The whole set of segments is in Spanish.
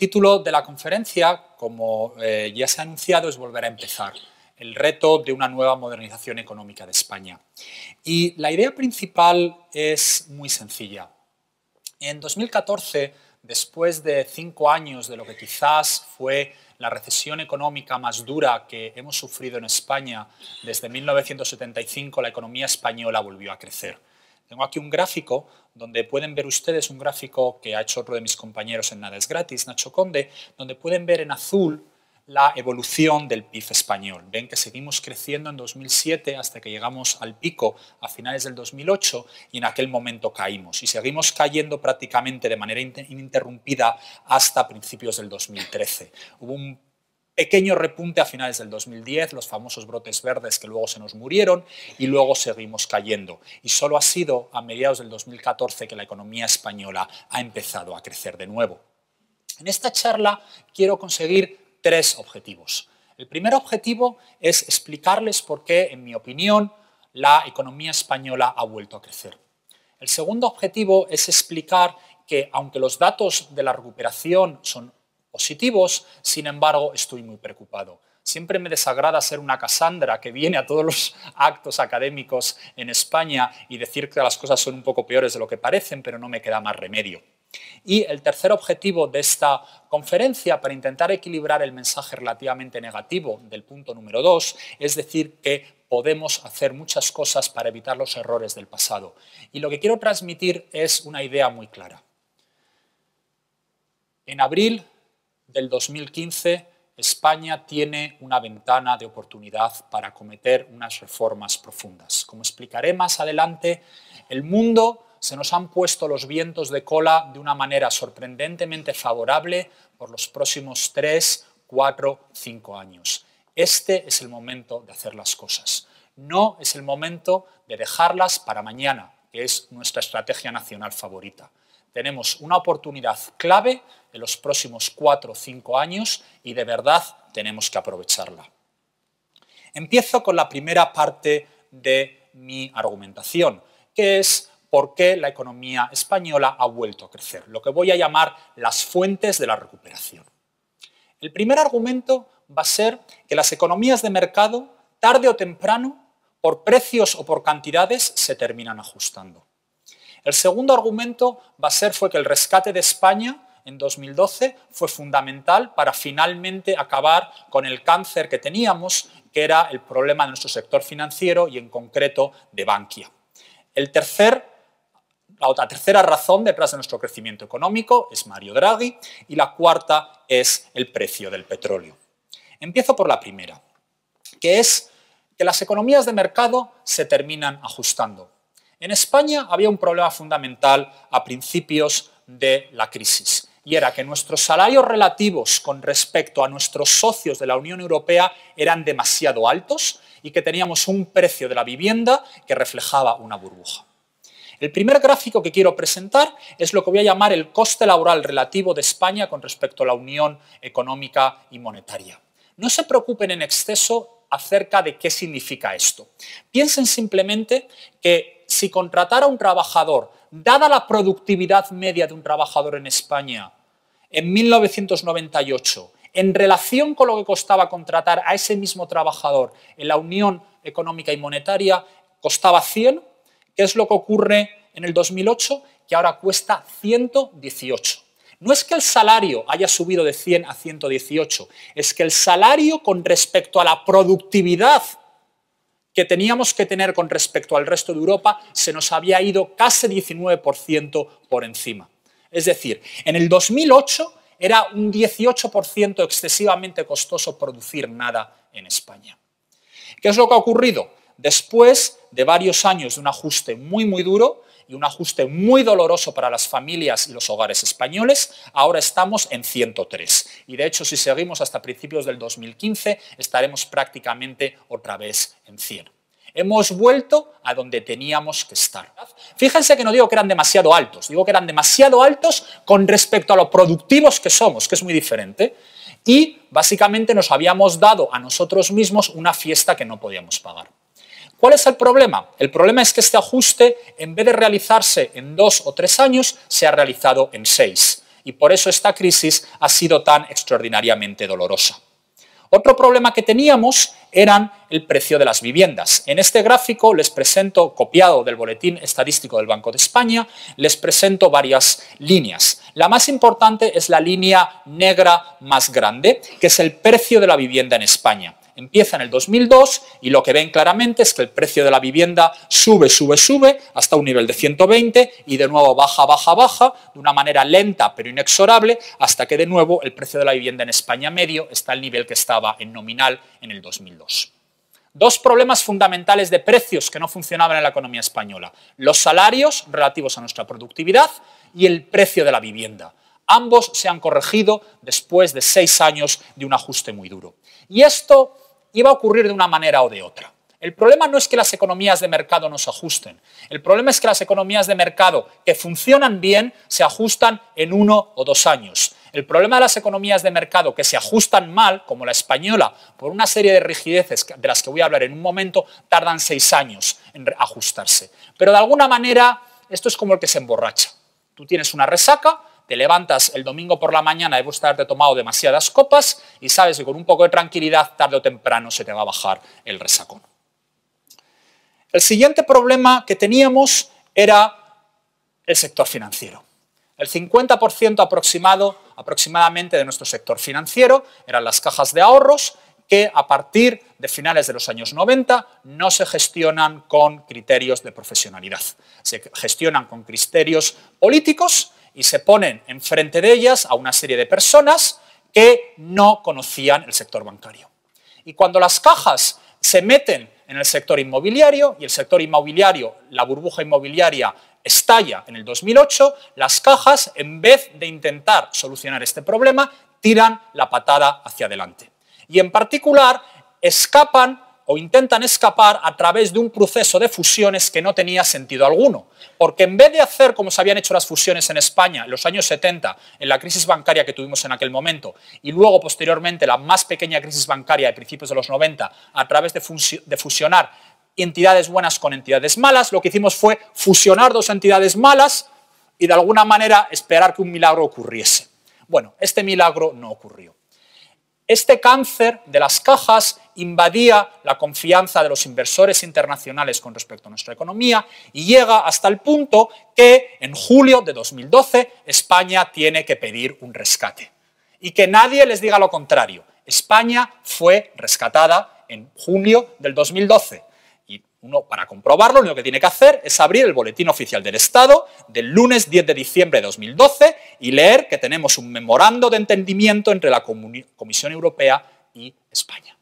El título de la conferencia, como eh, ya se ha anunciado, es Volver a empezar, el reto de una nueva modernización económica de España. Y la idea principal es muy sencilla. En 2014, después de cinco años de lo que quizás fue la recesión económica más dura que hemos sufrido en España desde 1975, la economía española volvió a crecer. Tengo aquí un gráfico donde pueden ver ustedes un gráfico que ha hecho otro de mis compañeros en Nada es gratis, Nacho Conde, donde pueden ver en azul la evolución del PIB español. Ven que seguimos creciendo en 2007 hasta que llegamos al pico a finales del 2008 y en aquel momento caímos. Y seguimos cayendo prácticamente de manera ininterrumpida hasta principios del 2013. Hubo un pequeño repunte a finales del 2010, los famosos brotes verdes que luego se nos murieron y luego seguimos cayendo. Y solo ha sido a mediados del 2014 que la economía española ha empezado a crecer de nuevo. En esta charla quiero conseguir tres objetivos. El primer objetivo es explicarles por qué, en mi opinión, la economía española ha vuelto a crecer. El segundo objetivo es explicar que, aunque los datos de la recuperación son positivos, sin embargo estoy muy preocupado. Siempre me desagrada ser una Cassandra que viene a todos los actos académicos en España y decir que las cosas son un poco peores de lo que parecen, pero no me queda más remedio. Y el tercer objetivo de esta conferencia, para intentar equilibrar el mensaje relativamente negativo del punto número dos, es decir, que podemos hacer muchas cosas para evitar los errores del pasado. Y lo que quiero transmitir es una idea muy clara. En abril del 2015, España tiene una ventana de oportunidad para acometer unas reformas profundas. Como explicaré más adelante, el mundo se nos han puesto los vientos de cola de una manera sorprendentemente favorable por los próximos tres, cuatro, cinco años. Este es el momento de hacer las cosas. No es el momento de dejarlas para mañana, que es nuestra estrategia nacional favorita. Tenemos una oportunidad clave en los próximos cuatro o cinco años y de verdad tenemos que aprovecharla. Empiezo con la primera parte de mi argumentación, que es por qué la economía española ha vuelto a crecer, lo que voy a llamar las fuentes de la recuperación. El primer argumento va a ser que las economías de mercado, tarde o temprano, por precios o por cantidades, se terminan ajustando. El segundo argumento va a ser fue que el rescate de España en 2012 fue fundamental para finalmente acabar con el cáncer que teníamos, que era el problema de nuestro sector financiero y en concreto de Bankia. la, tercera razón detrás de nuestro crecimiento económico es Mario Draghi y la cuarta es el precio del petróleo. Empiezo por la primera, que es que las economías de mercado se terminan ajustando. En España había un problema fundamental a principios de la crisis y era que nuestros salarios relativos con respecto a nuestros socios de la Unión Europea eran demasiado altos y que teníamos un precio de la vivienda que reflejaba una burbuja. El primer gráfico que quiero presentar es lo que voy a llamar el coste laboral relativo de España con respecto a la Unión Económica y Monetaria. No se preocupen en exceso acerca de qué significa esto. Piensen simplemente que si contratar a un trabajador, dada la productividad media de un trabajador en España, en 1998, en relación con lo que costaba contratar a ese mismo trabajador en la Unión Económica y Monetaria, costaba 100, que es lo que ocurre en el 2008, que ahora cuesta 118. No es que el salario haya subido de 100 a 118, es que el salario con respecto a la productividad que teníamos que tener con respecto al resto de Europa se nos había ido casi 19% por encima. Es decir, en el 2008 era un 18% excesivamente costoso producir nada en España. ¿Qué es lo que ha ocurrido? Después de varios años de un ajuste muy, muy duro y un ajuste muy doloroso para las familias y los hogares españoles, ahora estamos en 103. Y de hecho, si seguimos hasta principios del 2015, estaremos prácticamente otra vez en 100. Hemos vuelto a donde teníamos que estar. Fíjense que no digo que eran demasiado altos, digo que eran demasiado altos con respecto a lo productivos que somos, que es muy diferente. Y básicamente nos habíamos dado a nosotros mismos una fiesta que no podíamos pagar. ¿Cuál es el problema? El problema es que este ajuste, en vez de realizarse en dos o tres años, se ha realizado en seis. Y por eso esta crisis ha sido tan extraordinariamente dolorosa. Otro problema que teníamos eran el precio de las viviendas. En este gráfico les presento, copiado del Boletín Estadístico del Banco de España, les presento varias líneas. La más importante es la línea negra más grande, que es el precio de la vivienda en España empieza en el 2002 y lo que ven claramente es que el precio de la vivienda sube, sube, sube hasta un nivel de 120 y de nuevo baja, baja, baja, de una manera lenta pero inexorable, hasta que de nuevo el precio de la vivienda en España medio está al nivel que estaba en nominal en el 2002 dos problemas fundamentales de precios que no funcionaban en la economía española. Los salarios relativos a nuestra productividad y el precio de la vivienda. Ambos se han corregido después de seis años de un ajuste muy duro. Y esto iba a ocurrir de una manera o de otra. El problema no es que las economías de mercado no se ajusten. El problema es que las economías de mercado que funcionan bien se ajustan en uno o dos años. El problema de las economías de mercado que se ajustan mal, como la española, por una serie de rigideces de las que voy a hablar en un momento, tardan seis años en ajustarse. Pero de alguna manera, esto es como el que se emborracha. Tú tienes una resaca, te levantas el domingo por la mañana después de haberte tomado demasiadas copas y sabes que con un poco de tranquilidad tarde o temprano se te va a bajar el resacón. El siguiente problema que teníamos era el sector financiero. El 50% aproximado, aproximadamente de nuestro sector financiero eran las cajas de ahorros que a partir de finales de los años 90 no se gestionan con criterios de profesionalidad. Se gestionan con criterios políticos y se ponen enfrente de ellas a una serie de personas que no conocían el sector bancario. Y cuando las cajas se meten en el sector inmobiliario y el sector inmobiliario, la burbuja inmobiliaria estalla en el 2008, las cajas, en vez de intentar solucionar este problema, tiran la patada hacia adelante. Y en particular, escapan o intentan escapar a través de un proceso de fusiones que no tenía sentido alguno. Porque en vez de hacer como se habían hecho las fusiones en España en los años 70, en la crisis bancaria que tuvimos en aquel momento, y luego posteriormente la más pequeña crisis bancaria de principios de los 90, a través de fusionar entidades buenas con entidades malas, lo que hicimos fue fusionar dos entidades malas y de alguna manera esperar que un milagro ocurriese. Bueno, este milagro no ocurrió. Este cáncer de las cajas invadía la confianza de los inversores internacionales con respecto a nuestra economía y llega hasta el punto que en julio de 2012 España tiene que pedir un rescate. Y que nadie les diga lo contrario. España fue rescatada en junio del 2012. Y uno, para comprobarlo, lo único que tiene que hacer es abrir el Boletín Oficial del Estado del lunes 10 de diciembre de 2012 y leer que tenemos un memorando de entendimiento entre la Comisión Europea y España.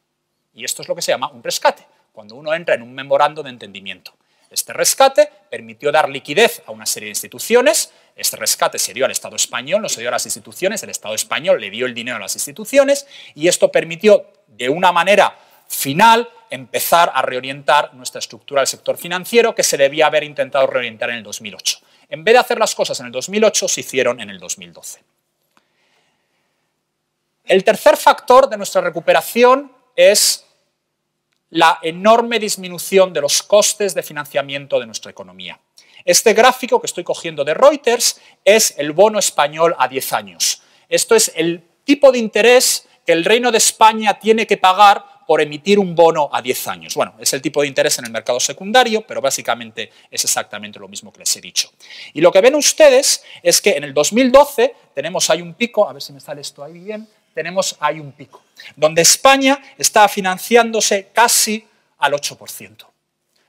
Y esto es lo que se llama un rescate, cuando uno entra en un memorando de entendimiento. Este rescate permitió dar liquidez a una serie de instituciones, este rescate se dio al Estado español, no se dio a las instituciones, el Estado español le dio el dinero a las instituciones y esto permitió de una manera final empezar a reorientar nuestra estructura del sector financiero que se debía haber intentado reorientar en el 2008. En vez de hacer las cosas en el 2008, se hicieron en el 2012. El tercer factor de nuestra recuperación es la enorme disminución de los costes de financiamiento de nuestra economía. Este gráfico que estoy cogiendo de Reuters es el bono español a 10 años. Esto es el tipo de interés que el Reino de España tiene que pagar por emitir un bono a 10 años. Bueno, es el tipo de interés en el mercado secundario, pero básicamente es exactamente lo mismo que les he dicho. Y lo que ven ustedes es que en el 2012 tenemos ahí un pico, a ver si me sale esto ahí bien, tenemos ahí un pico, donde España está financiándose casi al 8%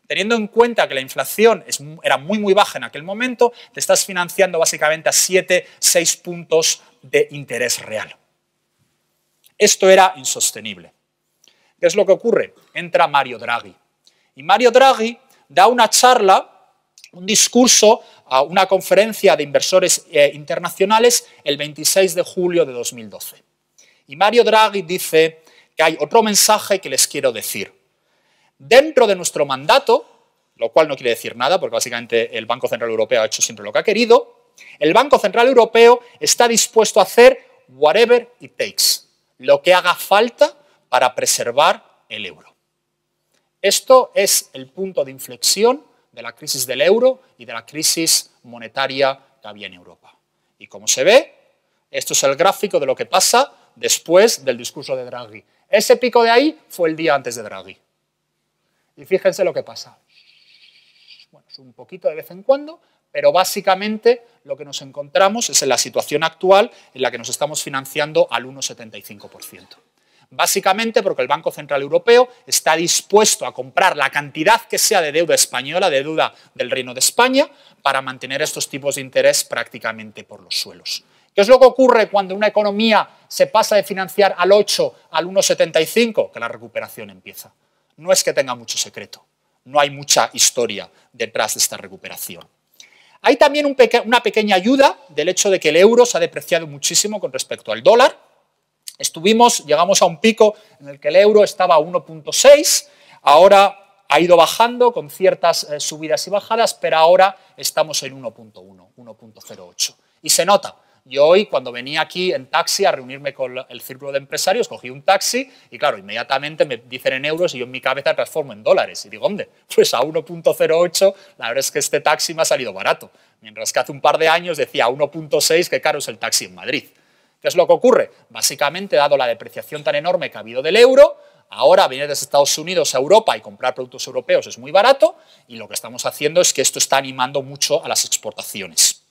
teniendo en cuenta que la inflación era muy, muy baja en aquel momento, te estás financiando básicamente a 7, 6 puntos de interés real. Esto era insostenible. ¿Qué es lo que ocurre? Entra Mario Draghi. Y Mario Draghi da una charla, un discurso a una conferencia de inversores eh, internacionales el 26 de julio de 2012. Y Mario Draghi dice que hay otro mensaje que les quiero decir. Dentro de nuestro mandato, lo cual no quiere decir nada, porque básicamente el Banco Central Europeo ha hecho siempre lo que ha querido, el Banco Central Europeo está dispuesto a hacer whatever it takes, lo que haga falta para preservar el euro. Esto es el punto de inflexión de la crisis del euro y de la crisis monetaria que había en Europa. Y como se ve, esto es el gráfico de lo que pasa después del discurso de Draghi. Ese pico de ahí fue el día antes de Draghi. Y fíjense lo que pasa. Bueno, es un poquito de vez en cuando, pero básicamente lo que nos encontramos es en la situación actual en la que nos estamos financiando al 1,75%. Básicamente porque el Banco Central Europeo está dispuesto a comprar la cantidad que sea de deuda española, de deuda del Reino de España, para mantener estos tipos de interés prácticamente por los suelos. ¿Qué es lo que ocurre cuando una economía se pasa de financiar al 8 al 1,75? Que la recuperación empieza. No es que tenga mucho secreto, no hay mucha historia detrás de esta recuperación. Hay también una pequeña ayuda del hecho de que el euro se ha depreciado muchísimo con respecto al dólar, Estuvimos, llegamos a un pico en el que el euro estaba a 1.6, ahora ha ido bajando con ciertas eh, subidas y bajadas, pero ahora estamos en 1.1, 1.08. Y se nota. Yo hoy, cuando venía aquí en taxi a reunirme con el círculo de empresarios, cogí un taxi y, claro, inmediatamente me dicen en euros y yo en mi cabeza transformo en dólares. Y digo, dónde. pues a 1.08, la verdad es que este taxi me ha salido barato. Mientras que hace un par de años decía 1.6, que caro es el taxi en Madrid. ¿Qué es lo que ocurre? Básicamente, dado la depreciación tan enorme que ha habido del euro, ahora venir desde Estados Unidos a Europa y comprar productos europeos es muy barato y lo que estamos haciendo es que esto está animando mucho a las exportaciones.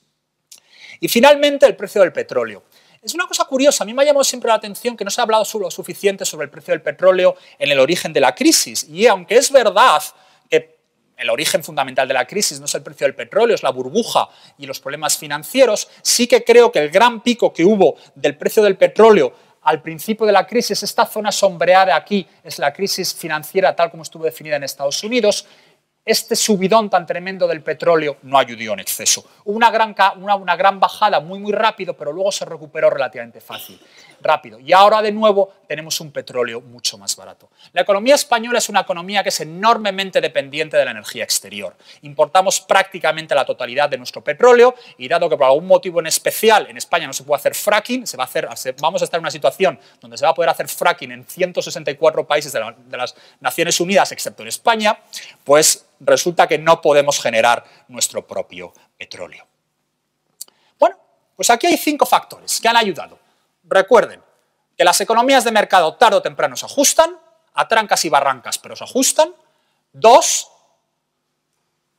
Y finalmente, el precio del petróleo. Es una cosa curiosa, a mí me ha llamado siempre la atención que no se ha hablado lo suficiente sobre el precio del petróleo en el origen de la crisis. Y aunque es verdad el origen fundamental de la crisis no es el precio del petróleo, es la burbuja y los problemas financieros, sí que creo que el gran pico que hubo del precio del petróleo al principio de la crisis, esta zona sombreada aquí es la crisis financiera tal como estuvo definida en Estados Unidos, este subidón tan tremendo del petróleo no ayudó en exceso. Una gran, una, una gran bajada muy, muy rápido, pero luego se recuperó relativamente fácil. Y ahora de nuevo tenemos un petróleo mucho más barato. La economía española es una economía que es enormemente dependiente de la energía exterior. Importamos prácticamente la totalidad de nuestro petróleo y dado que por algún motivo en especial en España no se puede hacer fracking, se va a hacer, vamos a estar en una situación donde se va a poder hacer fracking en 164 países de las Naciones Unidas, excepto en España, pues resulta que no podemos generar nuestro propio petróleo. Bueno, pues aquí hay cinco factores que han ayudado Recuerden que las economías de mercado tarde o temprano se ajustan, a trancas y barrancas, pero se ajustan. Dos,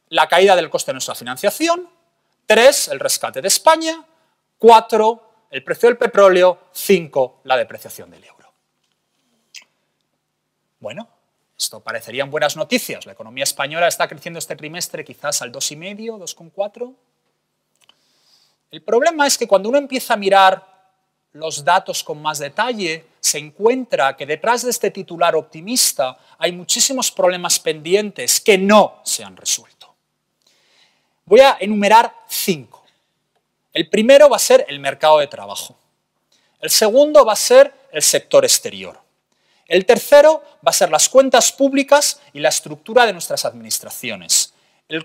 la caída del coste de nuestra financiación. Tres, el rescate de España. Cuatro, el precio del petróleo. Cinco, la depreciación del euro. Bueno, esto parecerían buenas noticias. La economía española está creciendo este trimestre quizás al 2,5, 2,4. El problema es que cuando uno empieza a mirar los datos con más detalle, se encuentra que detrás de este titular optimista hay muchísimos problemas pendientes que no se han resuelto. Voy a enumerar cinco. El primero va a ser el mercado de trabajo. El segundo va a ser el sector exterior. El tercero va a ser las cuentas públicas y la estructura de nuestras administraciones. El,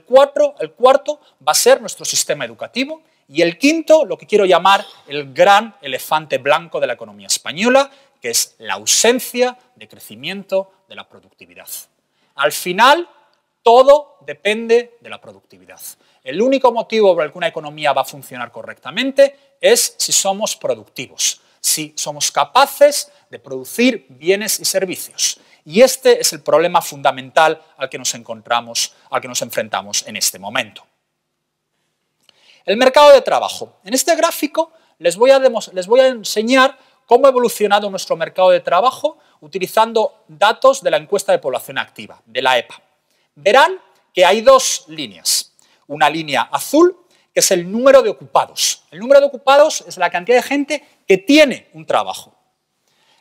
el cuarto va a ser nuestro sistema educativo y el quinto, lo que quiero llamar el gran elefante blanco de la economía española, que es la ausencia de crecimiento de la productividad. Al final, todo depende de la productividad. El único motivo por el que una economía va a funcionar correctamente es si somos productivos, si somos capaces de producir bienes y servicios. Y este es el problema fundamental al que nos encontramos, al que nos enfrentamos en este momento. El mercado de trabajo. En este gráfico les voy a, enseñar cómo ha evolucionado nuestro mercado de trabajo utilizando datos de la encuesta de población activa, de la EPA. Verán que hay dos líneas. Una línea azul, que es el número de ocupados. El número de ocupados es la cantidad de gente que tiene un trabajo.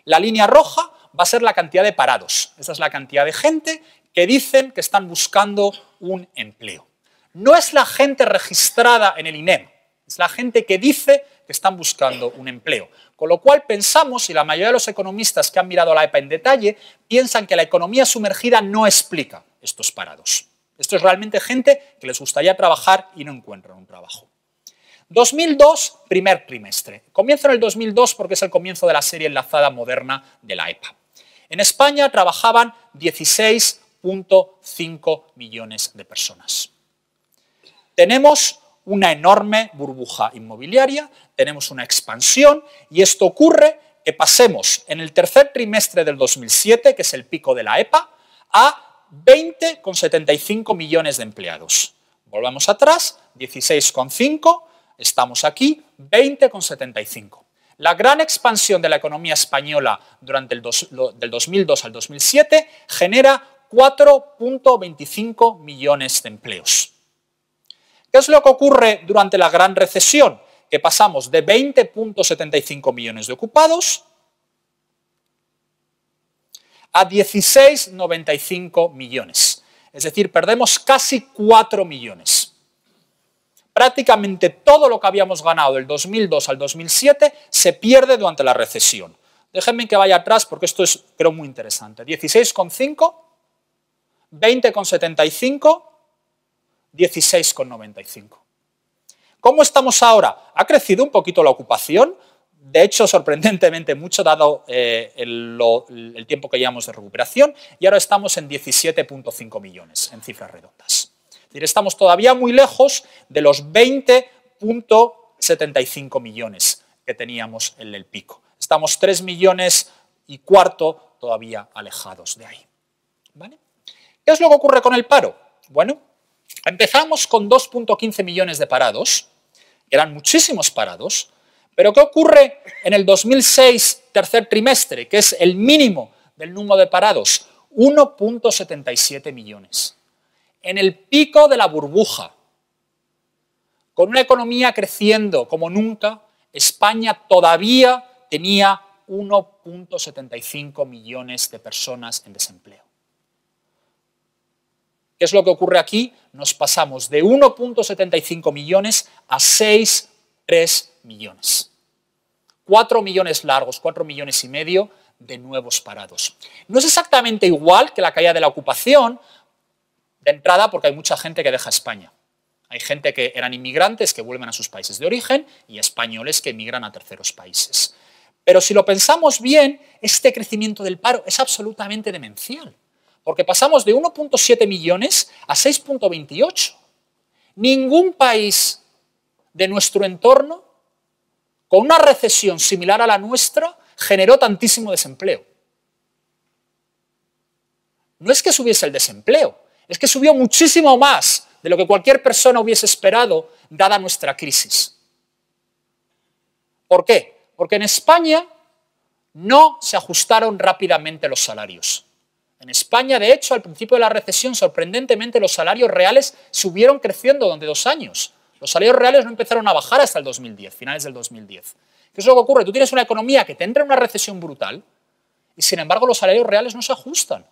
La línea roja va a ser la cantidad de parados. Esa es la cantidad de gente que dicen que están buscando un empleo no es la gente registrada en el INEM, es la gente que dice que están buscando un empleo. Con lo cual pensamos, y la mayoría de los economistas que han mirado la EPA en detalle, piensan que la economía sumergida no explica estos parados. Esto es realmente gente que les gustaría trabajar y no encuentran un trabajo. 2002, primer trimestre. Comienzo en el 2002 porque es el comienzo de la serie enlazada moderna de la EPA. En España trabajaban 16.5 millones de personas tenemos una enorme burbuja inmobiliaria, tenemos una expansión y esto ocurre que pasemos en el tercer trimestre del 2007, que es el pico de la EPA, a 20,75 millones de empleados. Volvamos atrás, 16,5, estamos aquí, 20,75. La gran expansión de la economía española durante el del 2002 al 2007 genera 4.25 millones de empleos. ¿Qué es lo que ocurre durante la gran recesión? Que pasamos de 20.75 millones de ocupados a 16.95 millones. Es decir, perdemos casi 4 millones. Prácticamente todo lo que habíamos ganado del 2002 al 2007 se pierde durante la recesión. Déjenme que vaya atrás porque esto es, creo, muy interesante. 16,5, 20,75 16,95. ¿Cómo estamos ahora? Ha crecido un poquito la ocupación, de hecho, sorprendentemente mucho, dado eh, el, tiempo que llevamos de recuperación, y ahora estamos en 17.5 millones, en cifras redondas. estamos todavía muy lejos de los 20.75 millones que teníamos en el pico. Estamos 3 millones y cuarto todavía alejados de ahí. ¿Qué es lo que ocurre con el paro? Bueno, Empezamos con 2.15 millones de parados, eran muchísimos parados, pero ¿qué ocurre en el 2006, tercer trimestre, que es el mínimo del número de parados? 1.77 millones. En el pico de la burbuja, con una economía creciendo como nunca, España todavía tenía 1.75 millones de personas en desempleo. ¿Qué es lo que ocurre aquí? Nos pasamos de 1.75 millones a 6,3 millones. 4 millones largos, 4 millones y medio de nuevos parados. No es exactamente igual que la caída de la ocupación, de entrada porque hay mucha gente que deja España. Hay gente que eran inmigrantes que vuelven a sus países de origen y españoles que emigran a terceros países. Pero si lo pensamos bien, este crecimiento del paro es absolutamente demencial porque pasamos de 1.7 millones a 6.28. Ningún país de nuestro entorno con una recesión similar a la nuestra generó tantísimo desempleo. No es que subiese el desempleo, es que subió muchísimo más de lo que cualquier persona hubiese esperado dada nuestra crisis. ¿Por qué? Porque en España no se ajustaron rápidamente los salarios. En España, de hecho, al principio de la recesión, sorprendentemente, los salarios reales subieron creciendo durante dos años. Los salarios reales no empezaron a bajar hasta el 2010, finales del 2010. ¿Qué es lo que ocurre? Tú tienes una economía que te entra en una recesión brutal y, sin embargo, los salarios reales no se ajustan.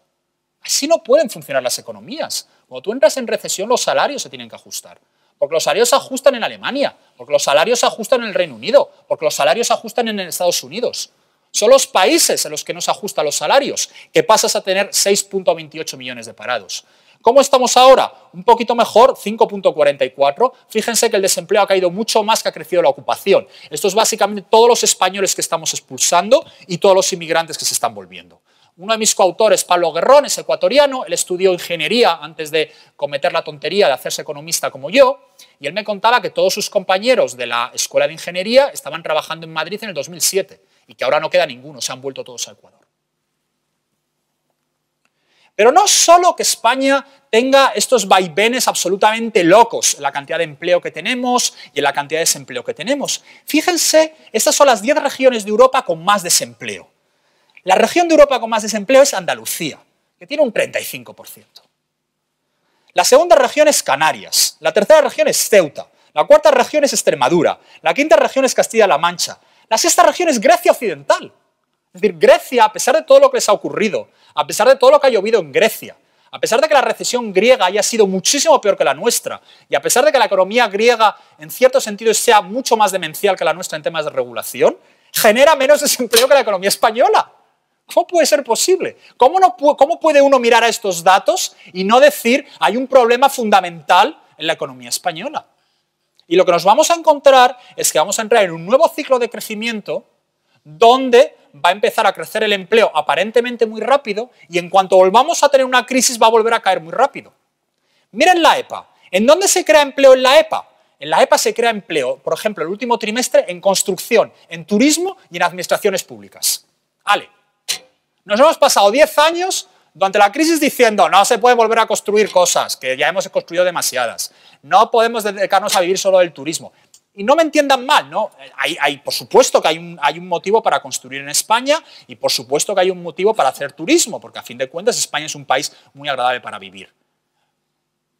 Así no pueden funcionar las economías. Cuando tú entras en recesión, los salarios se tienen que ajustar. Porque los salarios se ajustan en Alemania, porque los salarios se ajustan en el Reino Unido, porque los salarios se ajustan en Estados Unidos. Son los países en los que no se ajustan los salarios, que pasas a tener 6.28 millones de parados. ¿Cómo estamos ahora? Un poquito mejor, 5.44. Fíjense que el desempleo ha caído mucho más que ha crecido la ocupación. Esto es básicamente todos los españoles que estamos expulsando y todos los inmigrantes que se están volviendo. Uno de mis coautores, Pablo Guerrón, es ecuatoriano, él estudió ingeniería antes de cometer la tontería de hacerse economista como yo, y él me contaba que todos sus compañeros de la Escuela de Ingeniería estaban trabajando en Madrid en el 2007 y que ahora no queda ninguno, se han vuelto todos a Ecuador. Pero no solo que España tenga estos vaivenes absolutamente locos en la cantidad de empleo que tenemos y en la cantidad de desempleo que tenemos. Fíjense, estas son las 10 regiones de Europa con más desempleo. La región de Europa con más desempleo es Andalucía, que tiene un 35%. La segunda región es Canarias, la tercera región es Ceuta, la cuarta región es Extremadura, la quinta región es Castilla-La Mancha, la sexta región es Grecia Occidental. Es decir, Grecia, a pesar de todo lo que les ha ocurrido, a pesar de todo lo que ha llovido en Grecia, a pesar de que la recesión griega haya sido muchísimo peor que la nuestra, y a pesar de que la economía griega, en cierto sentido, sea mucho más demencial que la nuestra en temas de regulación, genera menos desempleo que la economía española. ¿Cómo puede ser posible? ¿Cómo, ¿Cómo puede uno mirar a estos datos y no decir hay un problema fundamental en la economía española? Y lo que nos vamos a encontrar es que vamos a entrar en un nuevo ciclo de crecimiento donde va a empezar a crecer el empleo aparentemente muy rápido y en cuanto volvamos a tener una crisis va a volver a caer muy rápido. Miren la EPA. ¿En dónde se crea empleo en la EPA? En la EPA se crea empleo, por ejemplo, el último trimestre en construcción, en turismo y en administraciones públicas. Ale, nos hemos pasado 10 años durante la crisis diciendo no se puede volver a construir cosas, que ya hemos construido demasiadas, no podemos dedicarnos a vivir solo del turismo. Y no me entiendan mal, ¿no? Hay, por supuesto que hay un, hay un motivo para construir en España y por supuesto que hay un motivo para hacer turismo, porque a fin de cuentas España es un país muy agradable para vivir.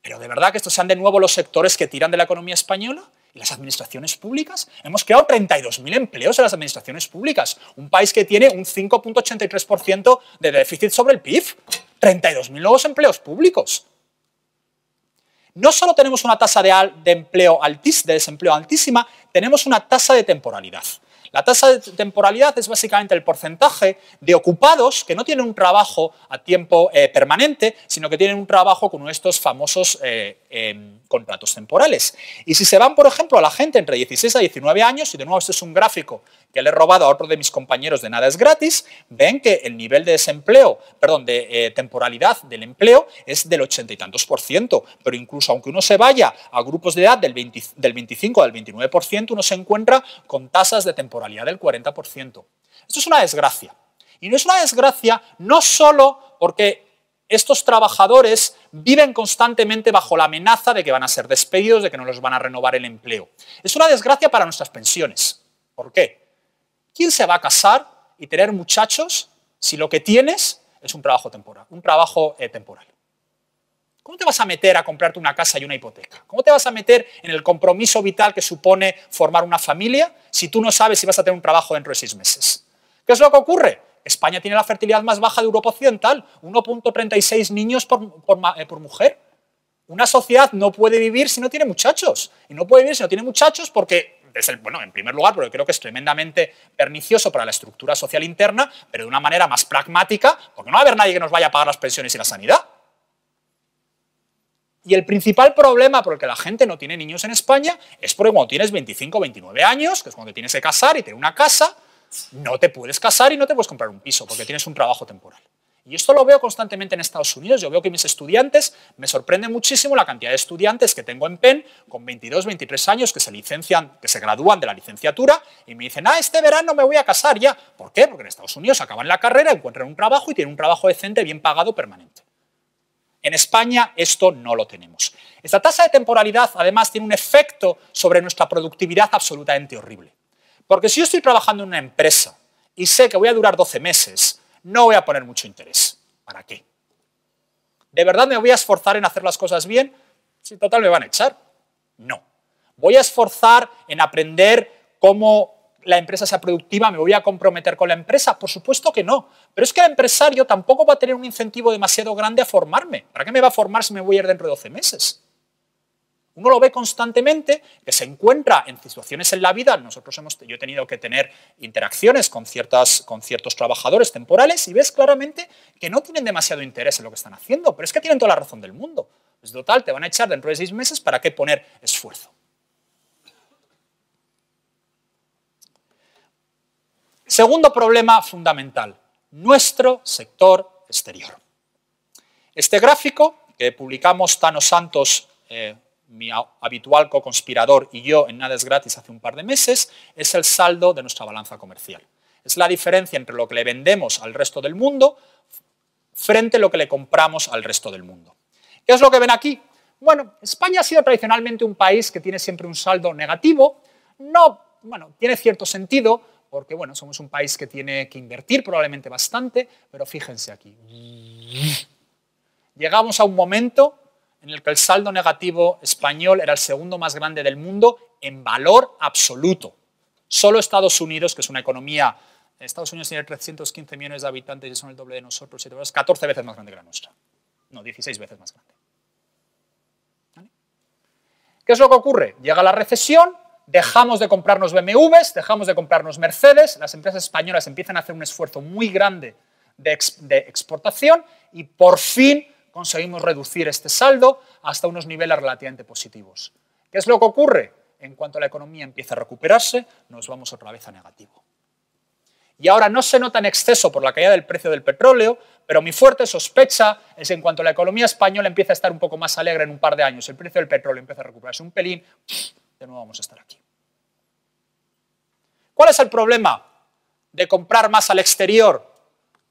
Pero de verdad que estos sean de nuevo los sectores que tiran de la economía española, las administraciones públicas? Hemos creado 32.000 empleos en las administraciones públicas. Un país que tiene un 5.83% de déficit sobre el PIB. 32.000 nuevos empleos públicos. No solo tenemos una tasa de, de, empleo de desempleo altísima, tenemos una tasa de temporalidad. La tasa de temporalidad es básicamente el porcentaje de ocupados que no tienen un trabajo a tiempo eh, permanente, sino que tienen un trabajo con nuestros estos famosos eh, em, contratos temporales. Y si se van, por ejemplo, a la gente entre 16 a 19 años, y de nuevo este es un gráfico que le he robado a otro de mis compañeros de Nada es gratis, ven que el nivel de desempleo, perdón, de eh, temporalidad del empleo es del ochenta y tantos por ciento, pero incluso aunque uno se vaya a grupos de edad del, del 25 al 29 por ciento, uno se encuentra con tasas de temporalidad del 40 por ciento. Esto es una desgracia. Y no es una desgracia no solo porque estos trabajadores viven constantemente bajo la amenaza de que van a ser despedidos, de que no los van a renovar el empleo. Es una desgracia para nuestras pensiones. ¿Por qué? ¿Quién se va a casar y tener muchachos si lo que tienes es un trabajo temporal? Un trabajo eh, temporal. ¿Cómo te vas a meter a comprarte una casa y una hipoteca? ¿Cómo te vas a meter en el compromiso vital que supone formar una familia si tú no sabes si vas a tener un trabajo dentro de seis meses? ¿Qué es lo que ocurre? España tiene la fertilidad más baja de Europa Occidental, 1.36 niños eh, por, mujer. Una sociedad no puede vivir si no tiene muchachos. Y no puede vivir si no tiene muchachos porque el, bueno, en primer lugar, porque creo que es tremendamente pernicioso para la estructura social interna, pero de una manera más pragmática, porque no va a haber nadie que nos vaya a pagar las pensiones y la sanidad. Y el principal problema por el que la gente no tiene niños en España es porque cuando tienes 25 o 29 años, que es cuando tienes que casar y tener una casa, no te puedes casar y no te puedes comprar un piso porque tienes un trabajo temporal. Y esto lo veo constantemente en Estados Unidos. Yo veo que mis estudiantes, me sorprende muchísimo la cantidad de estudiantes que tengo en Penn con 22, 23 años que se licencian, que se gradúan de la licenciatura y me dicen, ah, este verano me voy a casar ya. ¿Por qué? Porque en Estados Unidos acaban la carrera, encuentran un trabajo y tienen un trabajo decente, bien pagado, permanente. En España esto no lo tenemos. Esta tasa de temporalidad además tiene un efecto sobre nuestra productividad absolutamente horrible. Porque si yo estoy trabajando en una empresa y sé que voy a durar 12 meses, no voy a poner mucho interés. ¿Para qué? ¿De verdad me voy a esforzar en hacer las cosas bien? Si total me van a echar. No. Voy a esforzar en aprender cómo la empresa sea productiva, me voy a comprometer con la empresa. Por supuesto que no. Pero es que el empresario tampoco va a tener un incentivo demasiado grande a formarme. ¿Para qué me va a formar si me voy a ir dentro de 12 meses? Uno lo ve constantemente, que se encuentra en situaciones en la vida. Nosotros hemos, yo he tenido que tener interacciones con, ciertas, con ciertos trabajadores temporales y ves claramente que no tienen demasiado interés en lo que están haciendo, pero es que tienen toda la razón del mundo. Es pues total, te van a echar dentro de seis meses, ¿para qué poner esfuerzo? Segundo problema fundamental, nuestro sector exterior. Este gráfico que publicamos Tano Santos eh, mi habitual co-conspirador y yo en Nada es gratis hace un par de meses, es el saldo de nuestra balanza comercial. Es la diferencia entre lo que le vendemos al resto del mundo frente a lo que le compramos al resto del mundo. ¿Qué es lo que ven aquí? Bueno, España ha sido tradicionalmente un país que tiene siempre un saldo negativo. No, bueno, tiene cierto sentido porque, bueno, somos un país que tiene que invertir probablemente bastante, pero fíjense aquí. Llegamos a un momento en el que el saldo negativo español era el segundo más grande del mundo en valor absoluto. Solo Estados Unidos, que es una economía, Estados Unidos tiene 315 millones de habitantes y son el doble de nosotros, 14 veces más grande que la nuestra. No, 16 veces más grande. ¿Qué es lo que ocurre? Llega la recesión, dejamos de comprarnos BMWs, dejamos de comprarnos Mercedes, las empresas españolas empiezan a hacer un esfuerzo muy grande de exportación y por fin conseguimos reducir este saldo hasta unos niveles relativamente positivos. ¿Qué es lo que ocurre? En cuanto la economía empieza a recuperarse, nos vamos otra vez a negativo. Y ahora no se nota en exceso por la caída del precio del petróleo, pero mi fuerte sospecha es que en cuanto la economía española empieza a estar un poco más alegre en un par de años, el precio del petróleo empieza a recuperarse un pelín, de nuevo vamos a estar aquí. ¿Cuál es el problema de comprar más al exterior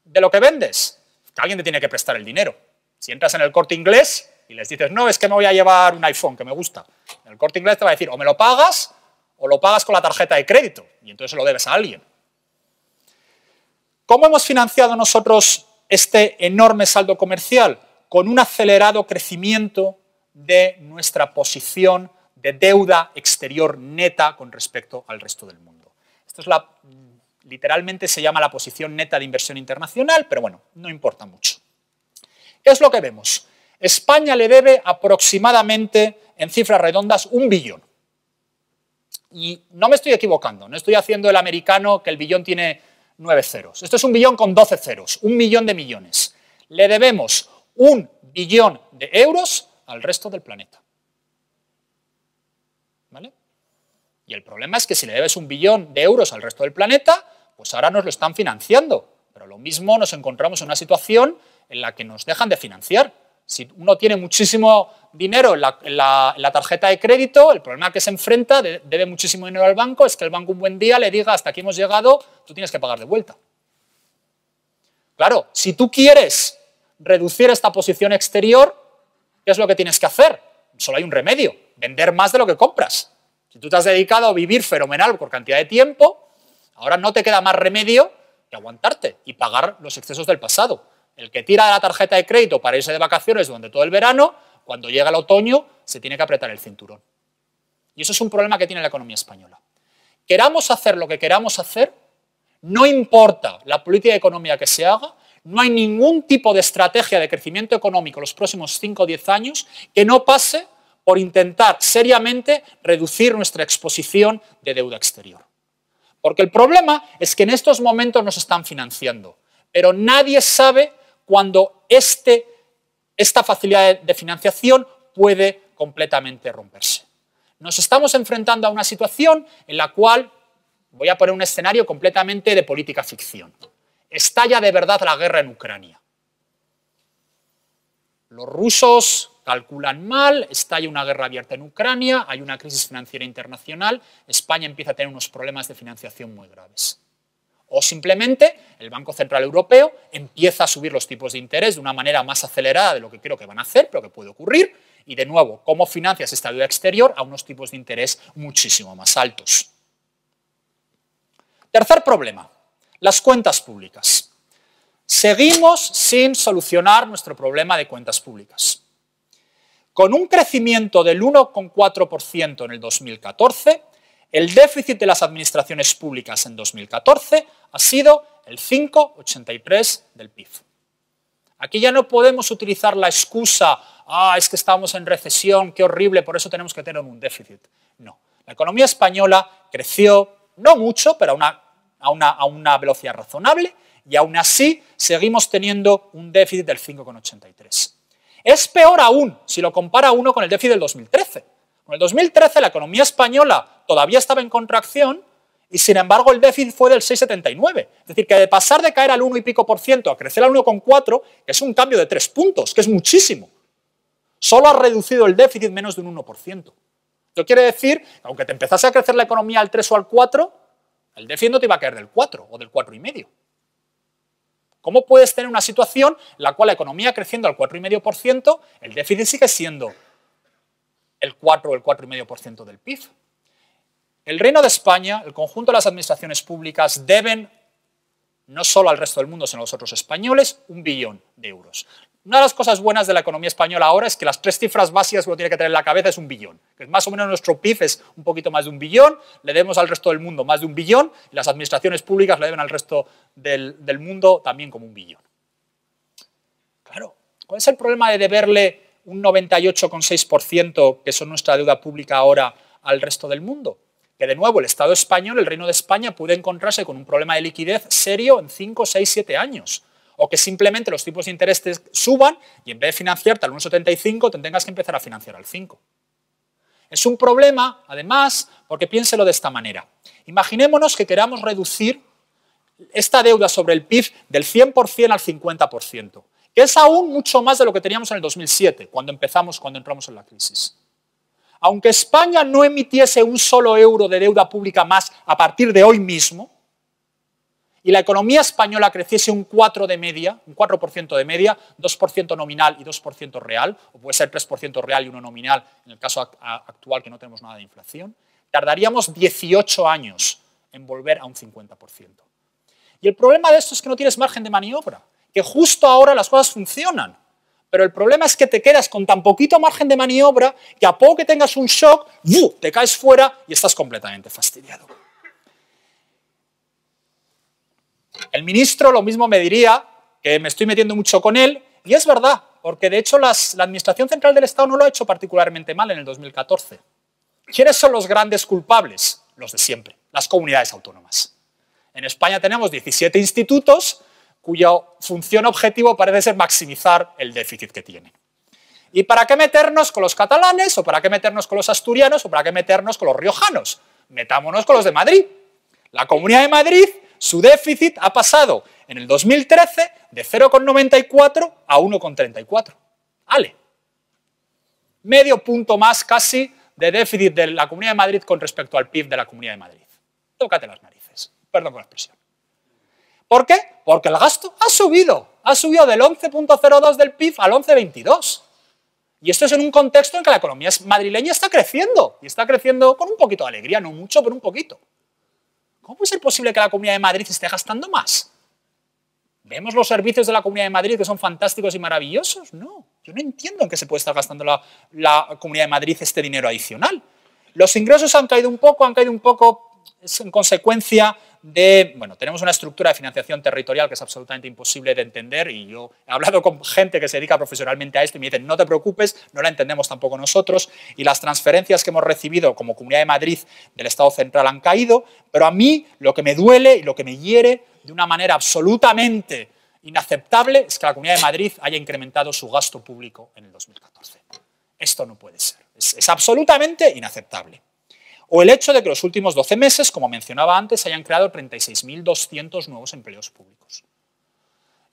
de lo que vendes? Que alguien te tiene que prestar el dinero. Si entras en el corte inglés y les dices, no, es que me voy a llevar un iPhone que me gusta, en el corte inglés te va a decir, o me lo pagas o lo pagas con la tarjeta de crédito y entonces lo debes a alguien. ¿Cómo hemos financiado nosotros este enorme saldo comercial? Con un acelerado crecimiento de nuestra posición de deuda exterior neta con respecto al resto del mundo. Esto es literalmente se llama la posición neta de inversión internacional, pero bueno, no importa mucho. ¿Qué es lo que vemos? España le debe aproximadamente, en cifras redondas, un billón. Y no me estoy equivocando, no estoy haciendo el americano que el billón tiene nueve ceros. Esto es un billón con doce ceros, un millón de millones. Le debemos un billón de euros al resto del planeta. ¿Vale? Y el problema es que si le debes un billón de euros al resto del planeta, pues ahora nos lo están financiando. Pero lo mismo nos encontramos en una situación en la que nos dejan de financiar. Si uno tiene muchísimo dinero en la, tarjeta de crédito, el problema que se enfrenta, debe muchísimo dinero al banco, es que el banco un buen día le diga, hasta aquí hemos llegado, tú tienes que pagar de vuelta. Claro, si tú quieres reducir esta posición exterior, ¿qué es lo que tienes que hacer? Solo hay un remedio, vender más de lo que compras. Si tú te has dedicado a vivir fenomenal por cantidad de tiempo, ahora no te queda más remedio que aguantarte y pagar los excesos del pasado. El que tira la tarjeta de crédito para irse de vacaciones durante todo el verano, cuando llega el otoño, se tiene que apretar el cinturón. Y eso es un problema que tiene la economía española. Queramos hacer lo que queramos hacer, no importa la política de economía que se haga, no hay ningún tipo de estrategia de crecimiento económico los próximos 5 o 10 años que no pase por intentar seriamente reducir nuestra exposición de deuda exterior. Porque el problema es que en estos momentos nos están financiando, pero nadie sabe cuando este, esta facilidad de financiación puede completamente romperse. Nos estamos enfrentando a una situación en la cual, voy a poner un escenario completamente de política ficción, estalla de verdad la guerra en Ucrania. Los rusos calculan mal, estalla una guerra abierta en Ucrania, hay una crisis financiera internacional, España empieza a tener unos problemas de financiación muy graves. O simplemente el Banco Central Europeo empieza a subir los tipos de interés de una manera más acelerada de lo que creo que van a hacer, pero que puede ocurrir. Y de nuevo, ¿cómo financias esta deuda exterior a unos tipos de interés muchísimo más altos? Tercer problema, las cuentas públicas. Seguimos sin solucionar nuestro problema de cuentas públicas. Con un crecimiento del 1,4% en el 2014, el déficit de las administraciones públicas en 2014 ha sido el 5,83 del PIB. Aquí ya no podemos utilizar la excusa, ah, es que estábamos en recesión, qué horrible, por eso tenemos que tener un déficit. No, la economía española creció, no mucho, pero a una, a una, a una velocidad razonable, y aún así seguimos teniendo un déficit del 5,83. Es peor aún si lo compara uno con el déficit del 2013. Con el 2013 la economía española todavía estaba en contracción y sin embargo el déficit fue del 6,79. Es decir, que de pasar de caer al 1 y pico por ciento a crecer al 1,4 es un cambio de 3 puntos, que es muchísimo. Solo ha reducido el déficit menos de un 1%. Esto quiere decir, que aunque te empezase a crecer la economía al 3 o al 4, el déficit no te iba a caer del 4 o del y medio. ¿Cómo puedes tener una situación en la cual la economía creciendo al 4,5%, el déficit sigue siendo el 4 o el 4,5% del PIB? El Reino de España, el conjunto de las administraciones públicas deben, no solo al resto del mundo, sino a los otros españoles, un billón de euros. Una de las cosas buenas de la economía española ahora es que las tres cifras básicas que uno tiene que tener en la cabeza es un billón. Que más o menos nuestro PIB es un poquito más de un billón, le debemos al resto del mundo más de un billón y las administraciones públicas le deben al resto del, del mundo también como un billón. Claro, ¿cuál es el problema de deberle un 98,6% que son nuestra deuda pública ahora al resto del mundo? que de nuevo el Estado español, el Reino de España, puede encontrarse con un problema de liquidez serio en 5, 6, 7 años. O que simplemente los tipos de interés suban y en vez de financiarte al 1,75 te tengas que empezar a financiar al 5. Es un problema, además, porque piénselo de esta manera. Imaginémonos que queramos reducir esta deuda sobre el PIB del 100% al 50%, que es aún mucho más de lo que teníamos en el 2007, cuando empezamos, cuando entramos en la crisis aunque España no emitiese un solo euro de deuda pública más a partir de hoy mismo, y la economía española creciese un 4% de media, un 4% de media, 2% nominal y 2% real, o puede ser 3% real y 1 nominal en el caso actual que no tenemos nada de inflación, tardaríamos 18 años en volver a un 50%. Y el problema de esto es que no tienes margen de maniobra, que justo ahora las cosas funcionan. Pero el problema es que te quedas con tan poquito margen de maniobra que a poco que tengas un shock, ¡vuu! te caes fuera y estás completamente fastidiado. El ministro lo mismo me diría, que me estoy metiendo mucho con él, y es verdad, porque de hecho la Administración Central del Estado no lo ha hecho particularmente mal en el 2014. ¿Quiénes son los grandes culpables? Los de siempre, las comunidades autónomas. En España tenemos 17 institutos cuya función objetivo parece ser maximizar el déficit que tiene. ¿Y para qué meternos con los catalanes o para qué meternos con los asturianos o para qué meternos con los riojanos? Metámonos con los de Madrid. La Comunidad de Madrid, su déficit ha pasado en el 2013 de 0,94 a 1,34. Ale. Medio punto más casi de déficit de la Comunidad de Madrid con respecto al PIB de la Comunidad de Madrid. Tócate las narices. Perdón por la expresión. ¿Por qué? Porque el gasto ha subido, ha subido del 11.02 del PIB al 11.22. Y esto es en un contexto en que la economía madrileña está creciendo, y está creciendo con un poquito de alegría, no mucho, pero un poquito. ¿Cómo puede ser posible que la Comunidad de Madrid esté gastando más? ¿Vemos los servicios de la Comunidad de Madrid que son fantásticos y maravillosos? No, yo no entiendo en qué se puede estar gastando la, la Comunidad de Madrid este dinero adicional. Los ingresos han caído un poco, han caído un poco en consecuencia bueno, tenemos una estructura de financiación territorial que es absolutamente imposible de entender y yo he hablado con gente que se dedica profesionalmente a esto y me dicen, no te preocupes, no la entendemos tampoco nosotros y las transferencias que hemos recibido como Comunidad de Madrid del Estado Central han caído, pero a mí lo que me duele y lo que me hiere de una manera absolutamente inaceptable es que la Comunidad de Madrid haya incrementado su gasto público en el 2014. Esto no puede ser, es absolutamente inaceptable o el hecho de que los últimos 12 meses, como mencionaba antes, hayan creado 36.200 nuevos empleos públicos.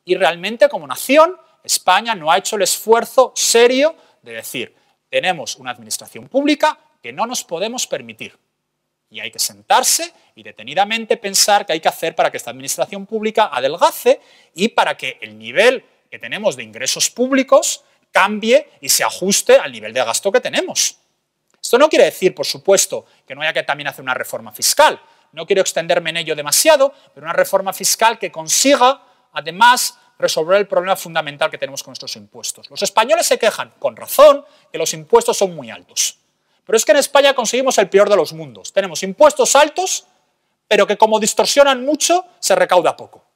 Y realmente como nación, España no ha hecho el esfuerzo serio de decir, tenemos una administración pública que no nos podemos permitir. Y hay que sentarse y detenidamente pensar qué hay que hacer para que esta administración pública adelgace y para que el nivel que tenemos de ingresos públicos cambie y se ajuste al nivel de gasto que tenemos. Esto no quiere decir, por supuesto, que no haya que también hacer una reforma fiscal. No quiero extenderme en ello demasiado, pero una reforma fiscal que consiga, además, resolver el problema fundamental que tenemos con nuestros impuestos. Los españoles se quejan, con razón, que los impuestos son muy altos. Pero es que en España conseguimos el peor de los mundos. Tenemos impuestos altos, pero que como distorsionan mucho, se recauda poco.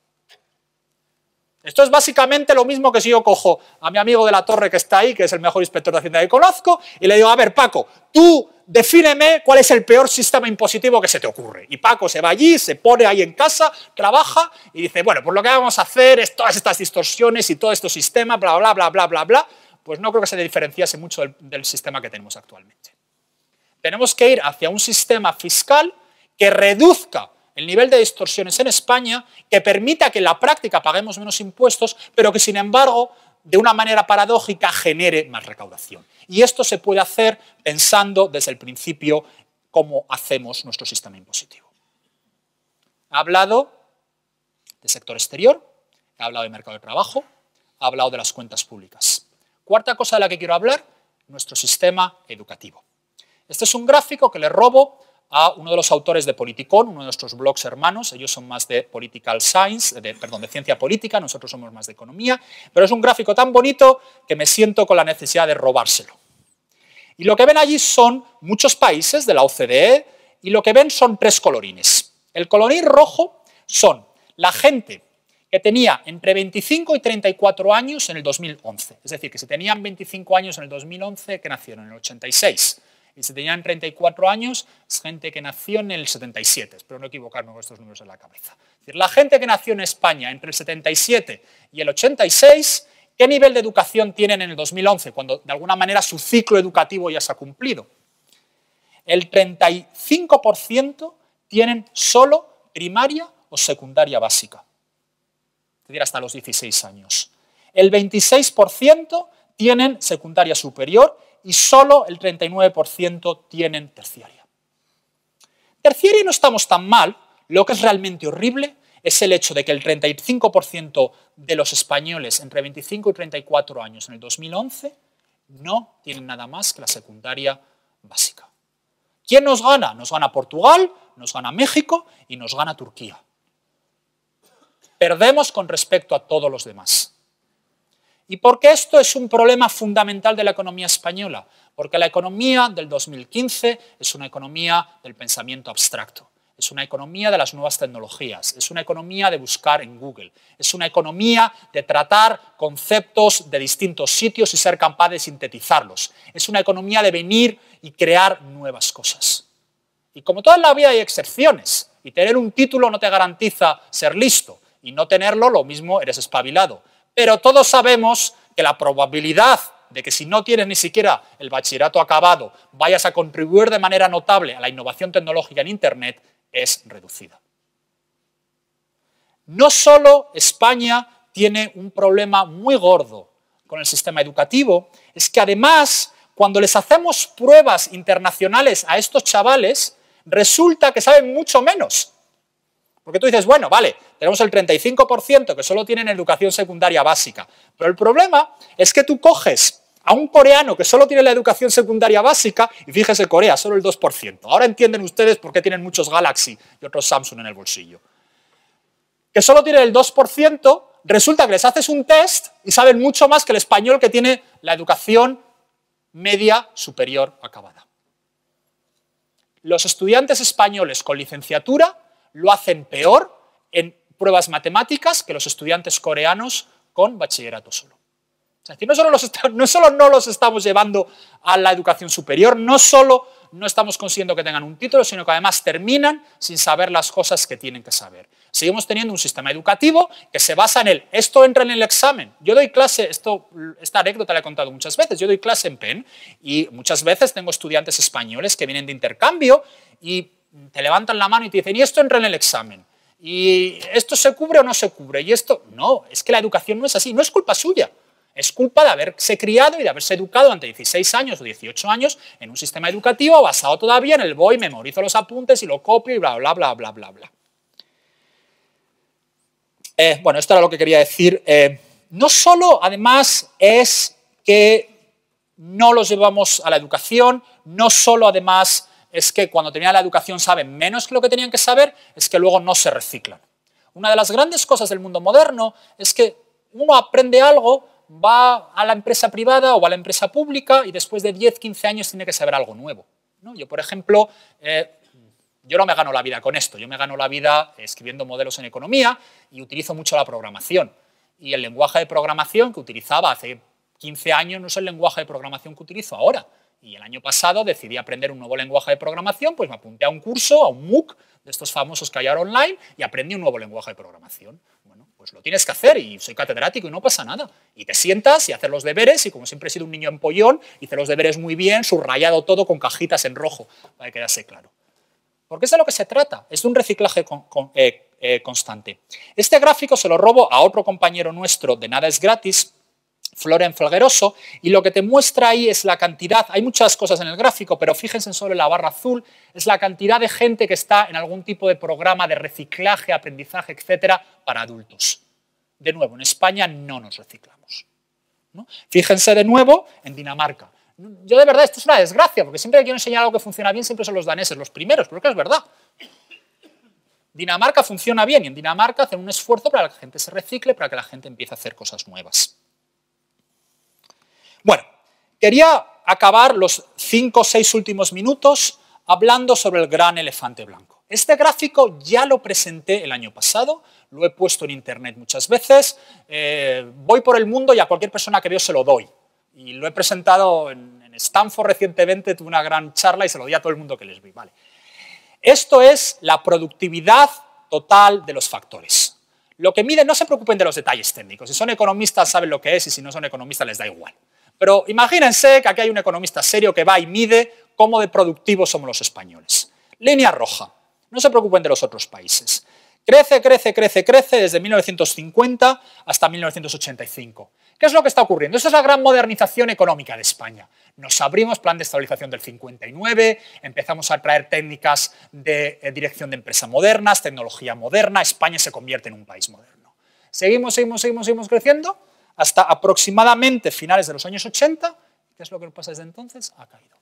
Esto es básicamente lo mismo que si yo cojo a mi amigo de la torre que está ahí, que es el mejor inspector de Hacienda que conozco, y le digo, a ver, Paco, tú defíneme cuál es el peor sistema impositivo que se te ocurre. Y Paco se va allí, se pone ahí en casa, trabaja y dice, bueno, pues lo que vamos a hacer es todas estas distorsiones y todo este sistema, bla, bla, bla, bla, bla, bla. Pues no creo que se diferenciase mucho del, del sistema que tenemos actualmente. Tenemos que ir hacia un sistema fiscal que reduzca el nivel de distorsiones en España que permita que en la práctica paguemos menos impuestos, pero que sin embargo de una manera paradójica genere más recaudación. Y esto se puede hacer pensando desde el principio cómo hacemos nuestro sistema impositivo. Ha hablado de sector exterior, ha hablado de mercado de trabajo, ha hablado de las cuentas públicas. Cuarta cosa de la que quiero hablar, nuestro sistema educativo. Este es un gráfico que le robo a uno de los autores de Politicon, uno de nuestros blogs hermanos. Ellos son más de political science, perdón, de ciencia política, nosotros somos más de economía, pero es un gráfico tan bonito que me siento con la necesidad de robárselo. Y lo que ven allí son muchos países de la OCDE y lo que ven son tres colorines. El colorín rojo son la gente que tenía entre 25 y 34 años en el 2011. Es decir, que se tenían 25 años en el 2011, que nacieron en el 86 y si tenían 34 años, es gente que nació en el 77, espero no equivocarme con estos números en la cabeza. decir, la gente que nació en España entre el 77 y el 86, ¿qué nivel de educación tienen en el 2011, cuando de alguna manera su ciclo educativo ya se ha cumplido? El 35% tienen solo primaria o secundaria básica, es decir, hasta los 16 años. El 26% tienen secundaria superior y solo el 39% tienen terciaria. Terciaria no estamos tan mal, lo que es realmente horrible es el hecho de que el 35% de los españoles entre 25 y 34 años en el 2011 no tienen nada más que la secundaria básica. ¿Quién nos gana? Nos gana Portugal, nos gana México y nos gana Turquía. Perdemos con respecto a todos los demás. ¿Y por qué esto es un problema fundamental de la economía española? Porque la economía del 2015 es una economía del pensamiento abstracto, es una economía de las nuevas tecnologías, es una economía de buscar en Google, es una economía de tratar conceptos de distintos sitios y ser capaz de sintetizarlos, es una economía de venir y crear nuevas cosas. Y como toda la vida hay excepciones, y tener un título no te garantiza ser listo, y no tenerlo lo mismo eres espabilado pero todos sabemos que la probabilidad de que si no tienes ni siquiera el bachillerato acabado, vayas a contribuir de manera notable a la innovación tecnológica en Internet, es reducida. No solo España tiene un problema muy gordo con el sistema educativo, es que además, cuando les hacemos pruebas internacionales a estos chavales, resulta que saben mucho menos porque tú dices, bueno, vale, tenemos el 35% que solo tienen educación secundaria básica. Pero el problema es que tú coges a un coreano que solo tiene la educación secundaria básica, y fíjese Corea, solo el 2%. Ahora entienden ustedes por qué tienen muchos Galaxy y otros Samsung en el bolsillo. Que solo tiene el 2%, resulta que les haces un test y saben mucho más que el español que tiene la educación media superior acabada. Los estudiantes españoles con licenciatura lo hacen peor en pruebas matemáticas que los estudiantes coreanos con bachillerato solo. Es decir, no solo, no solo no los estamos llevando a la educación superior, no solo no estamos consiguiendo que tengan un título, sino que además terminan sin saber las cosas que tienen que saber. Seguimos teniendo un sistema educativo que se basa en el, esto entra en el examen. Yo doy clase, esto, esta anécdota la he contado muchas veces, yo doy clase en PEN y muchas veces tengo estudiantes españoles que vienen de intercambio y te levantan la mano y te dicen, y esto entra en el examen, y esto se cubre o no se cubre, y esto... No, es que la educación no es así, no es culpa suya. Es culpa de haberse criado y de haberse educado durante 16 años o 18 años en un sistema educativo basado todavía en el voy, memorizo los apuntes y lo copio y bla, bla, bla, bla, bla, bla. Eh, bueno, esto era lo que quería decir. Eh, no solo, además, es que no los llevamos a la educación, no solo, además, es que cuando tenían la educación saben menos que lo que tenían que saber, es que luego no se reciclan. Una de las grandes cosas del mundo moderno es que uno aprende algo, va a la empresa privada o a la empresa pública y después de 10, 15 años tiene que saber algo nuevo. Yo, por ejemplo, eh, yo no me gano la vida con esto, yo me gano la vida escribiendo modelos en economía y utilizo mucho la programación. Y el lenguaje de programación que utilizaba hace 15 años no es el lenguaje de programación que utilizo ahora. Y el año pasado decidí aprender un nuevo lenguaje de programación, pues me apunté a un curso, a un MOOC, de estos famosos que hay ahora online, y aprendí un nuevo lenguaje de programación. Bueno, pues lo tienes que hacer y soy catedrático y no pasa nada. Y te sientas y haces los deberes y como siempre he sido un niño empollón, hice los deberes muy bien, subrayado todo con cajitas en rojo, para que quedase claro. Porque es de lo que se trata, es de un reciclaje con, eh, eh, constante. Este gráfico se lo robo a otro compañero nuestro de Nada es Gratis, Floren Falgueroso, y lo que te muestra ahí es la cantidad, hay muchas cosas en el gráfico, pero fíjense solo en la barra azul, es la cantidad de gente que está en algún tipo de programa de reciclaje, aprendizaje, etcétera, para adultos. De nuevo, en España no nos reciclamos. Fíjense de nuevo en Dinamarca. Yo de verdad, esto es una desgracia, porque siempre que quiero enseñar algo que funciona bien, siempre son los daneses los primeros, porque que es verdad. Dinamarca funciona bien y en Dinamarca hacen un esfuerzo para que la gente se recicle, para que la gente empiece a hacer cosas nuevas. Bueno, quería acabar los cinco o seis últimos minutos hablando sobre el gran elefante blanco. Este gráfico ya lo presenté el año pasado, lo he puesto en internet muchas veces, eh, voy por el mundo y a cualquier persona que veo se lo doy. Y lo he presentado en, Stanford recientemente, tuve una gran charla y se lo di a todo el mundo que les vi. Vale. Esto es la productividad total de los factores. Lo que miden, no se preocupen de los detalles técnicos, si son economistas saben lo que es y si no son economistas les da igual. Pero imagínense que aquí hay un economista serio que va y mide cómo de productivos somos los españoles. Línea roja. No se preocupen de los otros países. Crece, crece, crece, crece desde 1950 hasta 1985. ¿Qué es lo que está ocurriendo? Esa es la gran modernización económica de España. Nos abrimos, plan de estabilización del 59, empezamos a traer técnicas de eh, dirección de empresa modernas, tecnología moderna, España se convierte en un país moderno. Seguimos, seguimos, seguimos, seguimos creciendo hasta aproximadamente finales de los años 80, que es lo que pasa desde entonces, ha caído.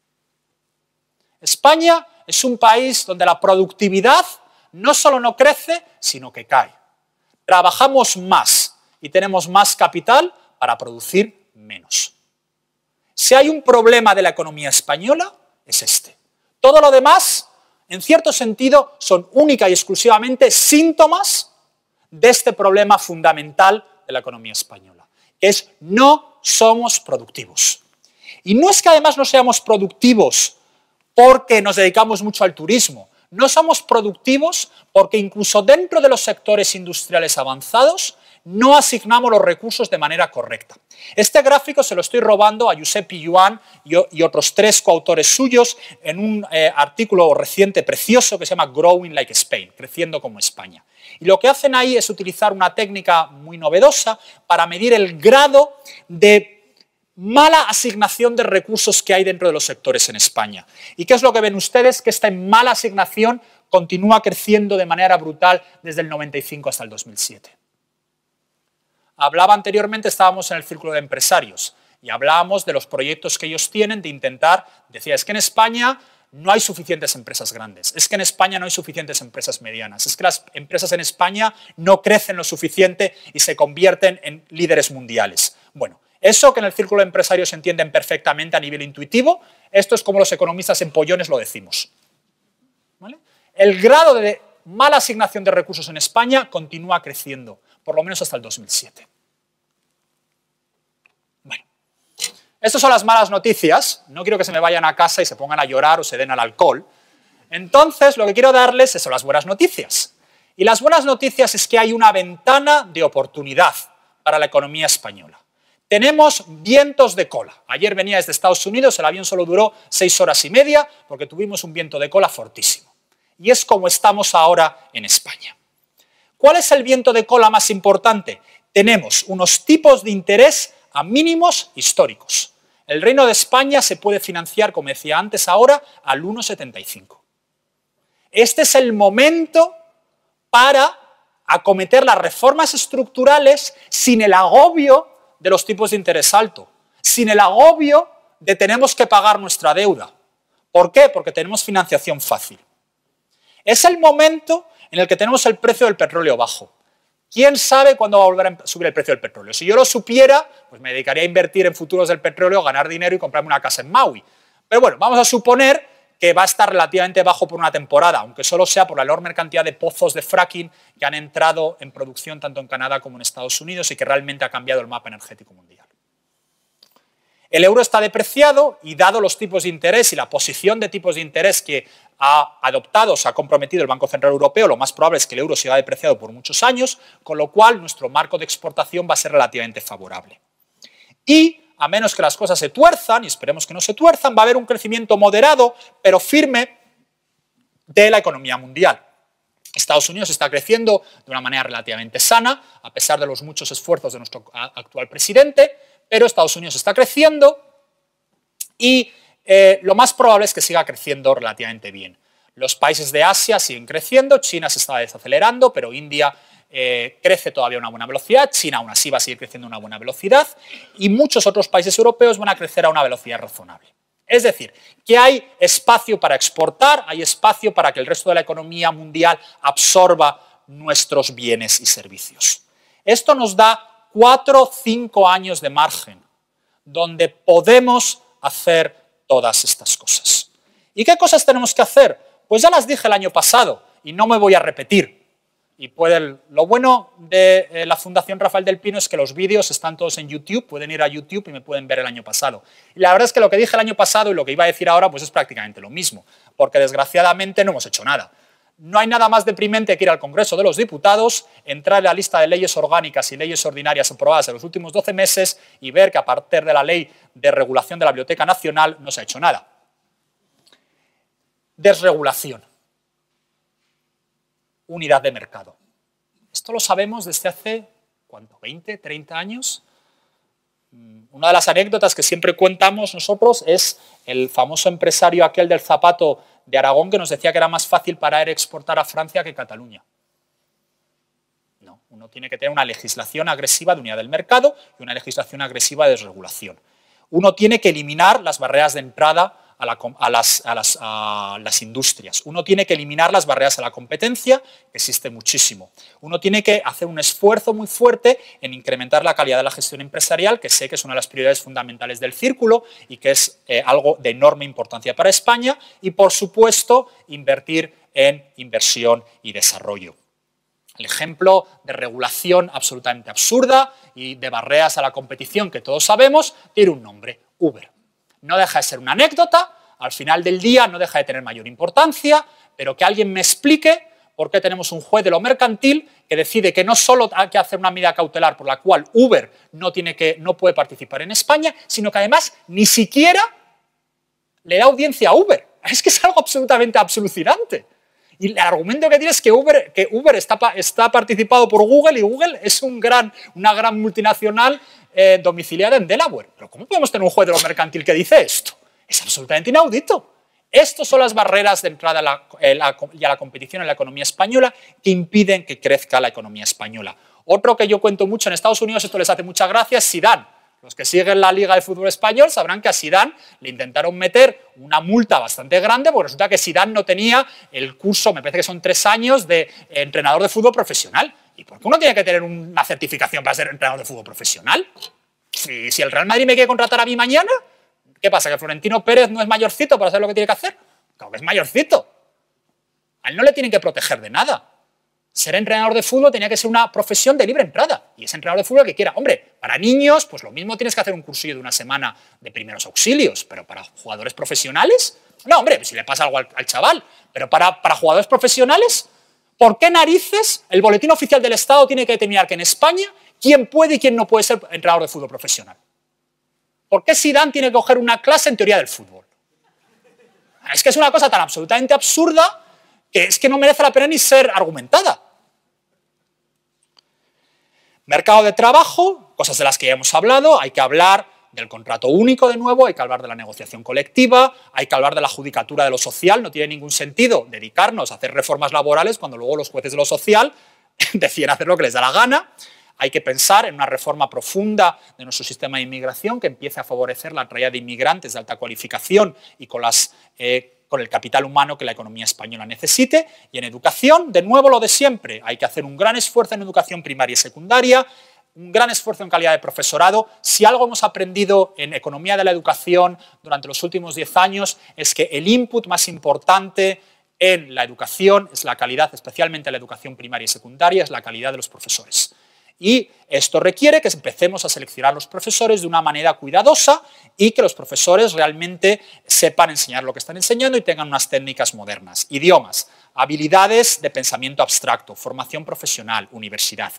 España es un país donde la productividad no solo no crece, sino que cae. Trabajamos más y tenemos más capital para producir menos. Si hay un problema de la economía española, es este. Todo lo demás, en cierto sentido, son única y exclusivamente síntomas de este problema fundamental de la economía española es no somos productivos. Y no es que además no seamos productivos porque nos dedicamos mucho al turismo. No somos productivos porque incluso dentro de los sectores industriales avanzados no asignamos los recursos de manera correcta. Este gráfico se lo estoy robando a Giuseppe Yuan y otros tres coautores suyos en un eh, artículo reciente precioso que se llama Growing Like Spain, creciendo como España. Y lo que hacen ahí es utilizar una técnica muy novedosa para medir el grado de mala asignación de recursos que hay dentro de los sectores en España. ¿Y qué es lo que ven ustedes? Que esta mala asignación continúa creciendo de manera brutal desde el 95 hasta el 2007. Hablaba anteriormente, estábamos en el círculo de empresarios y hablábamos de los proyectos que ellos tienen de intentar, decía, es que en España no hay suficientes empresas grandes, es que en España no hay suficientes empresas medianas, es que las empresas en España no crecen lo suficiente y se convierten en líderes mundiales. Bueno, eso que en el círculo empresario empresarios se entienden perfectamente a nivel intuitivo, esto es como los economistas empollones lo decimos. El grado de mala asignación de recursos en España continúa creciendo, por lo menos hasta el 2007. Estas son las malas noticias. No quiero que se me vayan a casa y se pongan a llorar o se den al alcohol. Entonces, lo que quiero darles son las buenas noticias. Y las buenas noticias es que hay una ventana de oportunidad para la economía española. Tenemos vientos de cola. Ayer venía desde Estados Unidos, el avión solo duró seis horas y media porque tuvimos un viento de cola fortísimo. Y es como estamos ahora en España. ¿Cuál es el viento de cola más importante? Tenemos unos tipos de interés a mínimos históricos. El Reino de España se puede financiar, como decía antes, ahora al 1,75. Este es el momento para acometer las reformas estructurales sin el agobio de los tipos de interés alto, sin el agobio de tenemos que pagar nuestra deuda. ¿Por qué? Porque tenemos financiación fácil. Es el momento en el que tenemos el precio del petróleo bajo. ¿Quién sabe cuándo va a volver a subir el precio del petróleo? Si yo lo supiera, pues me dedicaría a invertir en futuros del petróleo, ganar dinero y comprarme una casa en Maui. Pero bueno, vamos a suponer que va a estar relativamente bajo por una temporada, aunque solo sea por la enorme cantidad de pozos de fracking que han entrado en producción tanto en Canadá como en Estados Unidos y que realmente ha cambiado el mapa energético mundial. El euro está depreciado y dado los tipos de interés y la posición de tipos de interés que ha adoptado, se ha comprometido el Banco Central Europeo, lo más probable es que el euro siga depreciado por muchos años, con lo cual nuestro marco de exportación va a ser relativamente favorable. Y a menos que las cosas se tuerzan, y esperemos que no se tuerzan, va a haber un crecimiento moderado pero firme de la economía mundial. Estados Unidos está creciendo de una manera relativamente sana, a pesar de los muchos esfuerzos de nuestro actual presidente, pero Estados Unidos está creciendo y eh, lo más probable es que siga creciendo relativamente bien. Los países de Asia siguen creciendo, China se está desacelerando, pero India eh, crece todavía a una buena velocidad, China aún así va a seguir creciendo a una buena velocidad y muchos otros países europeos van a crecer a una velocidad razonable. Es decir, que hay espacio para exportar, hay espacio para que el resto de la economía mundial absorba nuestros bienes y servicios. Esto nos da cuatro o cinco años de margen, donde podemos hacer todas estas cosas. ¿Y qué cosas tenemos que hacer? Pues ya las dije el año pasado y no me voy a repetir. Y lo bueno de eh, la Fundación Rafael del Pino es que los vídeos están todos en YouTube, pueden ir a YouTube y me pueden ver el año pasado. Y la verdad es que lo que dije el año pasado y lo que iba a decir ahora pues es prácticamente lo mismo, porque desgraciadamente no hemos hecho nada. No hay nada más deprimente que ir al Congreso de los Diputados, entrar en la lista de leyes orgánicas y leyes ordinarias aprobadas en los últimos 12 meses y ver que a partir de la ley de regulación de la Biblioteca Nacional no se ha hecho nada. Desregulación. Unidad de mercado. Esto lo sabemos desde hace, ¿cuánto? ¿20, 30 años? Mm, una de las anécdotas que siempre contamos nosotros es el famoso empresario aquel del zapato de Aragón que nos decía que era más fácil para exportar a Francia que Cataluña. No, uno tiene que tener una legislación agresiva de unidad del mercado y una legislación agresiva de desregulación. Uno tiene que eliminar las barreras de entrada a, las, industrias. Uno tiene que eliminar las barreras a la competencia, que existe muchísimo. Uno tiene que hacer un esfuerzo muy fuerte en incrementar la calidad de la gestión empresarial, que sé que es una de las prioridades fundamentales del círculo y que es eh, algo de enorme importancia para España. Y, por supuesto, invertir en inversión y desarrollo. El ejemplo de regulación absolutamente absurda y de barreras a la competición que todos sabemos tiene un nombre, Uber. No deja de ser una anécdota, al final del día no deja de tener mayor importancia, pero que alguien me explique por qué tenemos un juez de lo mercantil que decide que no solo hay que hacer una medida cautelar por la cual Uber no, tiene que, no puede participar en España, sino que además ni siquiera le da audiencia a Uber. Es que es algo absolutamente absolucinante. Y el argumento que tiene es que Uber, está, está participado por Google y Google es un gran, una gran multinacional eh, domiciliar en Delaware. Pero ¿cómo podemos tener un juez de lo mercantil que dice esto? Es absolutamente inaudito. Estas son las barreras de entrada eh, y a la competición en la economía española que impiden que crezca la economía española. Otro que yo cuento mucho en Estados Unidos, esto les hace mucha gracia, es Sidán. Los que siguen la Liga de Fútbol Español sabrán que a Sidán le intentaron meter una multa bastante grande porque resulta que Sidán no tenía el curso, me parece que son tres años, de eh, entrenador de fútbol profesional. ¿Y por pues, qué uno tiene que tener una certificación para ser entrenador de fútbol profesional? Si, el Real Madrid me quiere contratar a mí mañana, ¿qué pasa? ¿Que Florentino Pérez no es mayorcito para hacer lo que tiene que hacer? Claro que es mayorcito. A él no le tienen que proteger de nada. Ser entrenador de fútbol tenía que ser una profesión de libre entrada. Y es entrenador de fútbol que quiera. Hombre, para niños, pues lo mismo tienes que hacer un cursillo de una semana de primeros auxilios. Pero para jugadores profesionales, no, hombre, pues si le pasa algo al, chaval. Pero para, para jugadores profesionales, ¿Por qué narices el boletín oficial del Estado tiene que determinar que en España quién puede y quién no puede ser entrenador de fútbol profesional? ¿Por qué Sidán tiene que coger una clase en teoría del fútbol? Es que es una cosa tan absolutamente absurda que es que no merece la pena ni ser argumentada. Mercado de trabajo, cosas de las que ya hemos hablado, hay que hablar del contrato único de nuevo, hay que hablar de la negociación colectiva, hay que hablar de la judicatura de lo social, no tiene ningún sentido dedicarnos a hacer reformas laborales cuando luego los jueces de lo social deciden hacer lo que les da la gana. Hay que pensar en una reforma profunda de nuestro sistema de inmigración que empiece a favorecer la traída de inmigrantes de alta cualificación y con las... Eh, con el capital humano que la economía española necesite. Y en educación, de nuevo lo de siempre, hay que hacer un gran esfuerzo en educación primaria y secundaria, un gran esfuerzo en calidad de profesorado. Si algo hemos aprendido en economía de la educación durante los últimos 10 años es que el input más importante en la educación es la calidad, especialmente la educación primaria y secundaria, es la calidad de los profesores. Y esto requiere que empecemos a seleccionar los profesores de una manera cuidadosa y que los profesores realmente sepan enseñar lo que están enseñando y tengan unas técnicas modernas. Idiomas, habilidades de pensamiento abstracto, formación profesional, universidad.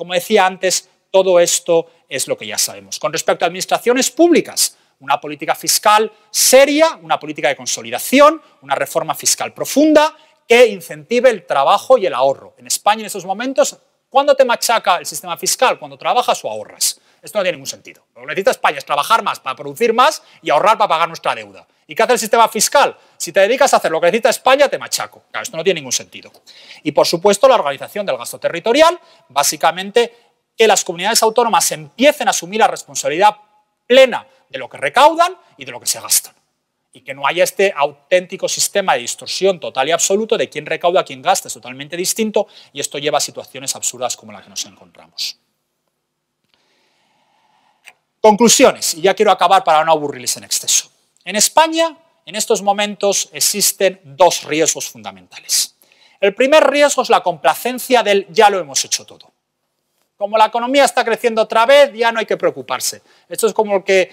Como decía antes, todo esto es lo que ya sabemos. Con respecto a administraciones públicas, una política fiscal seria, una política de consolidación, una reforma fiscal profunda que incentive el trabajo y el ahorro. En España en estos momentos, ¿cuándo te machaca el sistema fiscal? ¿Cuando trabajas o ahorras? Esto no tiene ningún sentido. Lo que necesita España es trabajar más para producir más y ahorrar para pagar nuestra deuda. ¿Y qué hace el sistema fiscal? Si te dedicas a hacer lo que necesita España, te machaco. Claro, esto no tiene ningún sentido. Y por supuesto, la organización del gasto territorial, básicamente que las comunidades autónomas empiecen a asumir la responsabilidad plena de lo que recaudan y de lo que se gastan. Y que no haya este auténtico sistema de distorsión total y absoluto de quién recauda, quién gasta, es totalmente distinto y esto lleva a situaciones absurdas como las que nos encontramos. Conclusiones, y ya quiero acabar para no aburrirles en exceso. En España, en estos momentos, existen dos riesgos fundamentales. El primer riesgo es la complacencia del ya lo hemos hecho todo. Como la economía está creciendo otra vez, ya no hay que preocuparse. Esto es como que, eh,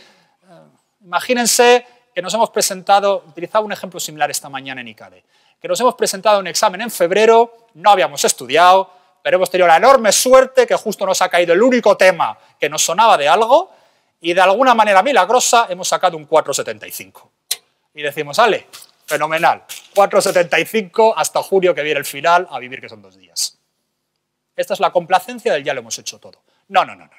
imagínense que nos hemos presentado, utilizaba un ejemplo similar esta mañana en ICADE, que nos hemos presentado un examen en febrero, no habíamos estudiado, pero hemos tenido la enorme suerte que justo nos ha caído el único tema que nos sonaba de algo y de alguna manera milagrosa hemos sacado un 4,75. Y decimos, Ale, fenomenal, 4,75 hasta julio que viene el final, a vivir que son dos días. Esta es la complacencia del ya lo hemos hecho todo. No, no, no, no.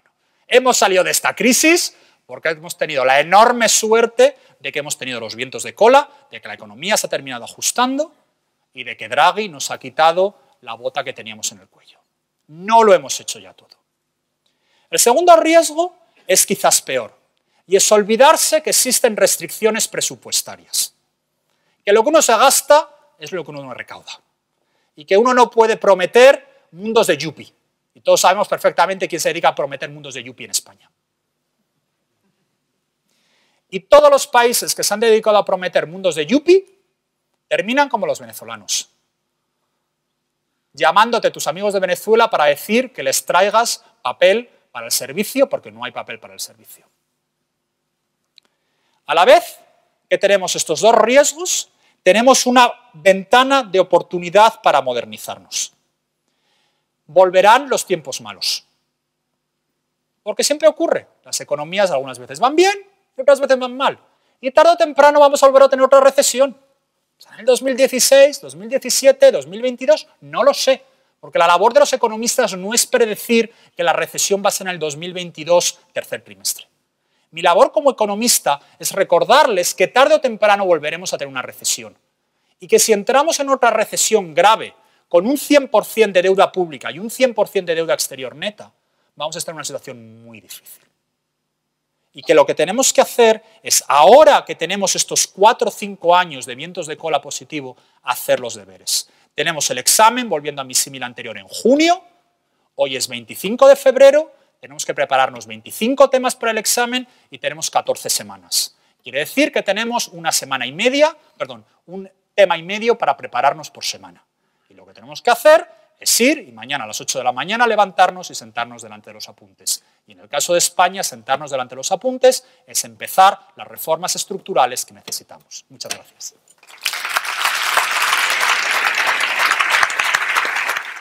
Hemos salido de esta crisis porque hemos tenido la enorme suerte de que hemos tenido los vientos de cola, de que la economía se ha terminado ajustando y de que Draghi nos ha quitado la bota que teníamos en el cuello. No lo hemos hecho ya todo. El segundo riesgo es quizás peor, y es olvidarse que existen restricciones presupuestarias, que lo que uno se gasta es lo que uno no recauda, y que uno no puede prometer mundos de yuppie, y todos sabemos perfectamente quién se dedica a prometer mundos de yuppie en España. Y todos los países que se han dedicado a prometer mundos de yuppie terminan como los venezolanos, llamándote tus amigos de Venezuela para decir que les traigas papel para el servicio porque no hay papel para el servicio. A la vez que tenemos estos dos riesgos, tenemos una ventana de oportunidad para modernizarnos. Volverán los tiempos malos. Porque siempre ocurre. Las economías algunas veces van bien y otras veces van mal. Y tarde o temprano vamos a volver a tener otra recesión. en el 2016, 2017, 2022? No lo sé. Porque la labor de los economistas no es predecir que la recesión va a ser en el 2022, tercer trimestre. Mi labor como economista es recordarles que tarde o temprano volveremos a tener una recesión. Y que si entramos en otra recesión grave, con un 100% de deuda pública y un 100% de deuda exterior neta, vamos a estar en una situación muy difícil. Y que lo que tenemos que hacer es, ahora que tenemos estos 4 o 5 años de vientos de cola positivo, hacer los deberes. Tenemos el examen, volviendo a mi símil anterior, en junio. Hoy es 25 de febrero. Tenemos que prepararnos 25 temas para el examen y tenemos 14 semanas. Quiere decir que tenemos una semana y media, perdón, un tema y medio para prepararnos por semana. Y lo que tenemos que hacer es ir y mañana a las 8 de la mañana levantarnos y sentarnos delante de los apuntes. Y en el caso de España, sentarnos delante de los apuntes es empezar las reformas estructurales que necesitamos. Muchas gracias.